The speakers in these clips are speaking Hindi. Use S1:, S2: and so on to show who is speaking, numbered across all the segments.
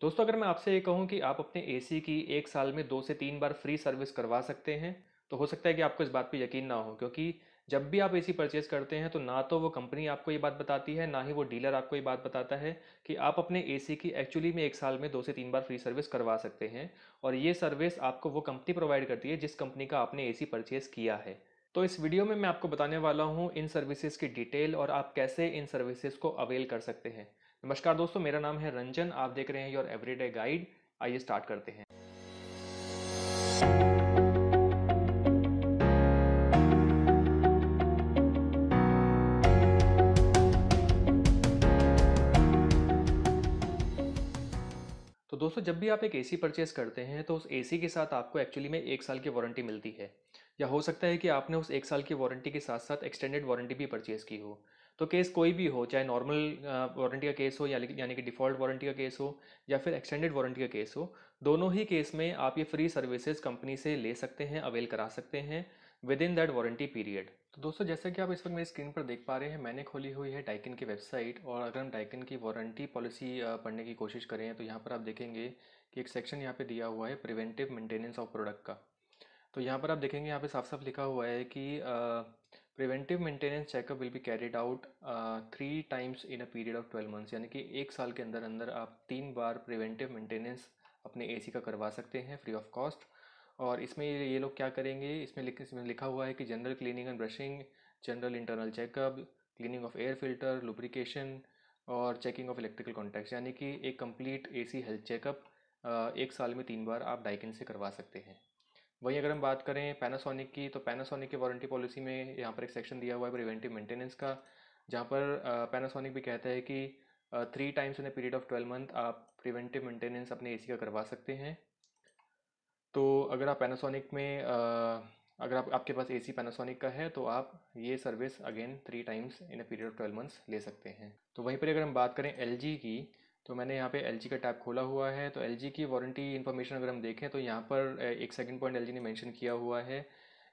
S1: दोस्तों अगर मैं आपसे ये कहूँ कि आप अपने एसी की एक साल में दो से तीन बार फ्री सर्विस करवा सकते हैं तो हो सकता है कि आपको इस बात पे यकीन ना हो क्योंकि जब भी आप एसी परचेज़ करते हैं तो ना तो वो कंपनी आपको ये बात बताती है ना ही वो डीलर आपको ये बात बताता है कि आप अपने एसी की एक्चुअली में एक साल में दो से तीन बार फ्री सर्विस करवा सकते हैं और ये सर्विस आपको वो कंपनी प्रोवाइड करती है जिस कंपनी का आपने एसी परचेज़ किया है तो इस वीडियो में मैं आपको बताने वाला हूँ इन सर्विसेज की डिटेल और आप कैसे इन सर्विसेज को अवेल कर सकते हैं नमस्कार दोस्तों मेरा नाम है रंजन आप देख रहे हैं योर एवरीडे गाइड आइए स्टार्ट करते हैं तो दोस्तों जब भी आप एक एसी परचेस करते हैं तो उस एसी के साथ आपको एक्चुअली में एक साल की वारंटी मिलती है या हो सकता है कि आपने उस एक साल की वारंटी के साथ साथ एक्सटेंडेड वारंटी भी परचेज की हो तो केस कोई भी हो चाहे नॉर्मल वारंटी का केस हो या यानी कि डिफ़ॉल्ट वारंटी का केस हो या फिर एक्सटेंडेड वारंटी का केस हो दोनों ही केस में आप ये फ्री सर्विसेज कंपनी से ले सकते हैं अवेल करा सकते हैं within that warranty period तो दोस्तों जैसा कि आप इस वक्त मेरी स्क्रीन पर देख पा रहे हैं मैंने खोली हुई है टाइकिन की वेबसाइट और अगर हम टाइकिन की वारंटी पॉलिसी पढ़ने की कोशिश करें तो यहाँ पर आप देखेंगे कि एक सेक्शन यहाँ पे दिया हुआ है प्रिवेंटिव मेंटेनेंस ऑफ प्रोडक्ट का तो यहाँ पर आप देखेंगे यहाँ पे साफ साफ लिखा हुआ है कि preventive maintenance checkup will be carried out three times in a period of twelve months यानी कि एक साल के अंदर अंदर आप तीन बार प्रिवेंटिव मेंटेनेंस अपने ए का करवा सकते हैं फ्री ऑफ कॉस्ट और इसमें ये लोग क्या करेंगे इसमें लिख इसमें लिखा हुआ है कि general cleaning and brushing general internal checkup cleaning of air filter lubrication और चेकिंग ऑफ इलेक्ट्रिकल कॉन्टैक्ट यानी कि एक कंप्लीट एसी हेल्थ चेकअप एक साल में तीन बार आप डाइकिन से करवा सकते हैं वहीं अगर हम बात करें पैनासोनिक की तो पैनासोनिक की वारंटी पॉलिसी में यहाँ पर एक सेक्शन दिया हुआ है प्रिवेंटिव मेंटेनेंस का जहाँ पर पैनासोनिक भी कहता है कि three times in a period of twelve month आप प्रिवेंटिव मेंटेनेंस अपने एसी का करवा सकते हैं तो अगर आप पैनासोनिक में अगर आप आपके पास एसी पैनासोनिक का है तो आप ये service again three times in a period of twelve months ले सकते हैं तो वहीं पर अगर हम बात करें एल की तो मैंने यहाँ पे एल का टैब खोला हुआ है तो एल की वारंटी इन्फॉर्मेशन अगर हम देखें तो यहाँ पर एक सेकंड पॉइंट एल ने मेंशन किया हुआ है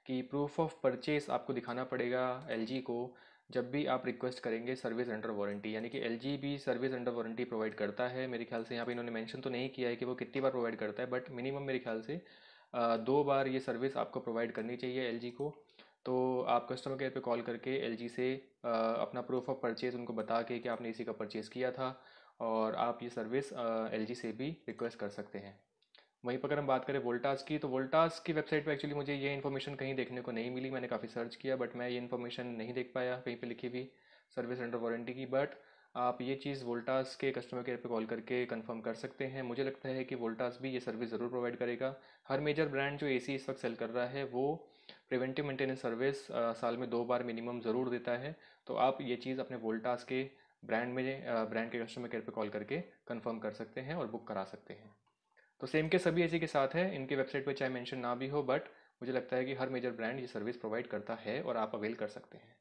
S1: कि प्रूफ ऑफ परचेस आपको दिखाना पड़ेगा एल को जब भी आप रिक्वेस्ट करेंगे सर्विस अंडर वारंटी यानी कि एल भी सर्विस अंडर वारंटी प्रोवाइड करता है मेरे ख्याल से यहाँ पे इन्होंने मेंशन तो नहीं किया है कि वो कितनी बार प्रोवाइड करता है बट मिनिमम मेरे ख्याल से दो बार ये सर्विस आपको प्रोवाइड करनी चाहिए एल को तो आप कस्टमर केयर पे कॉल करके एल से अपना प्रूफ ऑफ परचेज़ उनको बता के कि आपने इसी का परचेज़ किया था और आप ये सर्विस एल से भी रिक्वेस्ट कर सकते हैं वहीं पर अगर हम बात करें वोल्टास की तो वोल्टास की वेबसाइट पर एक्चुअली मुझे ये इन्फॉर्मेशन कहीं देखने को नहीं मिली मैंने काफ़ी सर्च किया बट मैं ये इन्फॉर्मेशन नहीं देख पाया कहीं पे लिखी हुई सर्विस अंडर वारंटी की बट आप ये चीज़ वोल्टास के कस्टमर केयर पे कॉल करके कंफर्म कर सकते हैं मुझे लगता है कि वोल्टास भी ये सर्विस ज़रूर प्रोवाइड करेगा हर मेजर ब्रांड जो एसी इस वक्त सेल कर रहा है वो प्रिवेंटिव मेंटेनेंस सर्विस साल में दो बार मिनिमम ज़रूर देता है तो आप ये चीज़ अपने वोल्टास के ब्रांड में ब्रांड के कस्टमर केयर पे कॉल करके कंफर्म कर सकते हैं और बुक करा सकते हैं तो सेम के सभी ऐसे के साथ है इनके वेबसाइट पर चाहे मेंशन ना भी हो बट मुझे लगता है कि हर मेजर ब्रांड ये सर्विस प्रोवाइड करता है और आप अवेल कर सकते हैं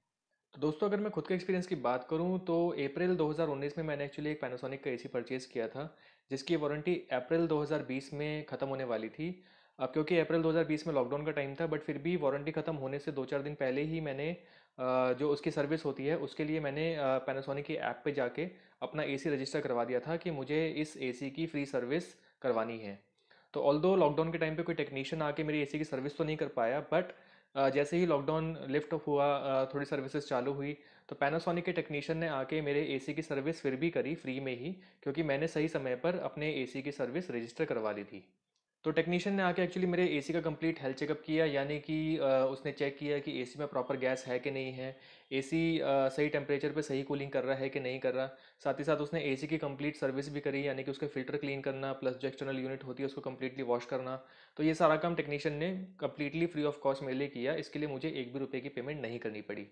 S1: तो दोस्तों अगर मैं खुद के एक्सपीरियंस की बात करूं तो अप्रैल 2019 में मैंने एक्चुअली एक पैनासोनिक का एसी परचेज़ किया था जिसकी वारंटी अप्रैल 2020 में ख़त्म होने वाली थी अब क्योंकि अप्रैल 2020 में लॉकडाउन का टाइम था बट फिर भी वारंटी ख़त्म होने से दो चार दिन पहले ही मैंने जो उसकी सर्विस होती है उसके लिए मैंने पैनासोनिक के ऐप पे जाके अपना एसी रजिस्टर करवा दिया था कि मुझे इस एसी की फ्री सर्विस करवानी है तो ऑल दो लॉकडाउन के टाइम पे कोई टेक्नीशियन आके मेरी एसी की सर्विस तो नहीं कर पाया बट जैसे ही लॉकडाउन लिफ्ट ऑफ हुआ थोड़ी सर्विसेज चालू हुई तो पैनासोनिक के टेक्नीशियन ने आके मेरे एसी की सर्विस फिर भी करी फ्री में ही क्योंकि मैंने सही समय पर अपने एसी की सर्विस रजिस्टर करवा ली थी तो टेक्नीशियन ने आके एक्चुअली मेरे एसी का कंप्लीट हेल्थ चेकअप किया यानी कि उसने चेक किया कि एसी में प्रॉपर गैस है कि नहीं है एसी सही टेम्परेचर पे सही कूलिंग कर रहा है कि नहीं कर रहा साथ ही साथ उसने एसी की कंप्लीट सर्विस भी करी यानी कि उसके फिल्टर क्लीन करना प्लस जो एक्सटर्नल यूनिट होती है उसको कम्प्लीटली वॉश करना तो ये सारा काम टेक्नीशियन ने कम्प्लीटली फ्री ऑफ कॉस्ट मेरे लिए किया इसके लिए मुझे एक भी रुपये की पेमेंट नहीं करनी पड़ी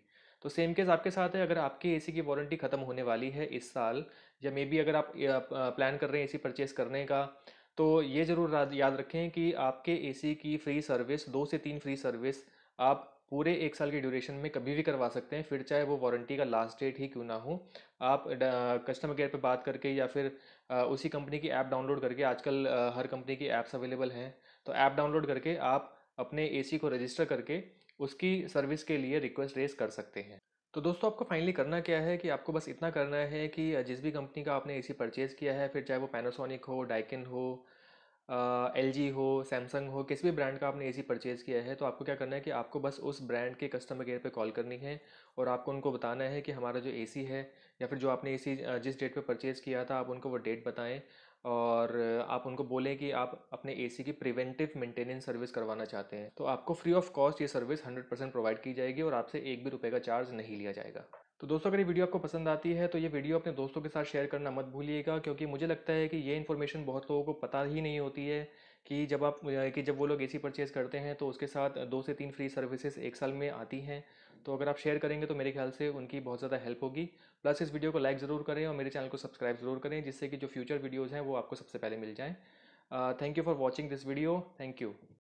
S1: तो सेम केस आपके साथ है अगर आपकी एसी की वारंटी ख़त्म होने वाली है इस साल या मे बी अगर आप प्लान कर रहे हैं एसी परचेज़ करने का तो ये ज़रूर याद रखें कि आपके एसी की फ्री सर्विस दो से तीन फ्री सर्विस आप पूरे एक साल के ड्यूरेशन में कभी भी करवा सकते हैं फिर चाहे वो वारंटी का लास्ट डेट ही क्यों ना हो आप कस्टमर केयर पे बात करके या फिर आ, उसी कंपनी की ऐप डाउनलोड करके आजकल आ, हर कंपनी की ऐप्स अवेलेबल हैं तो ऐप डाउनलोड करके आप अपने एसी को रजिस्टर करके उसकी सर्विस के लिए रिक्वेस्ट रेस कर सकते हैं तो दोस्तों आपको फाइनली करना क्या है कि आपको बस इतना करना है कि जिस भी कंपनी का आपने एसी परचेज़ किया है फिर चाहे वो पैनासोनिक हो डाइकिन हो एल जी हो सैमसंग हो किसी भी ब्रांड का आपने एसी परचेज़ किया है तो आपको क्या करना है कि आपको बस उस ब्रांड के कस्टमर केयर पे कॉल करनी है और आपको उनको बताना है कि हमारा जो ए है या फिर जो आपने ए जिस डेट पर परचेज़ किया था आप उनको वो डेट बताएं और आप उनको बोलें कि आप अपने ए की प्रिवेंटिव मेंटेनेंस सर्विस करवाना चाहते हैं तो आपको फ्री ऑफ कॉस्ट ये सर्विस हंड्रेड परसेंट प्रोवाइड की जाएगी और आपसे एक भी रुपये का चार्ज नहीं लिया जाएगा तो दोस्तों अगर ये वीडियो आपको पसंद आती है तो ये वीडियो अपने दोस्तों के साथ शेयर करना मत भूलिएगा क्योंकि मुझे लगता है कि ये इन्फॉर्मेशन बहुत लोगों को पता ही नहीं होती है कि जब आप कि जब वो लोग ए सी परचेज़ करते हैं तो उसके साथ दो से तीन फ्री सर्विसेज एक साल में आती हैं तो अगर आप शेयर करेंगे तो मेरे ख्याल से उनकी बहुत ज़्यादा हेल्प होगी प्लस इस वीडियो को लाइक ज़रूर करें और मेरे चैनल को सब्सक्राइब ज़रूर करें जिससे कि जो फ्यूचर वीडियोज़ हैं वो आपको सबसे पहले मिल जाएँ thank you for watching this video thank you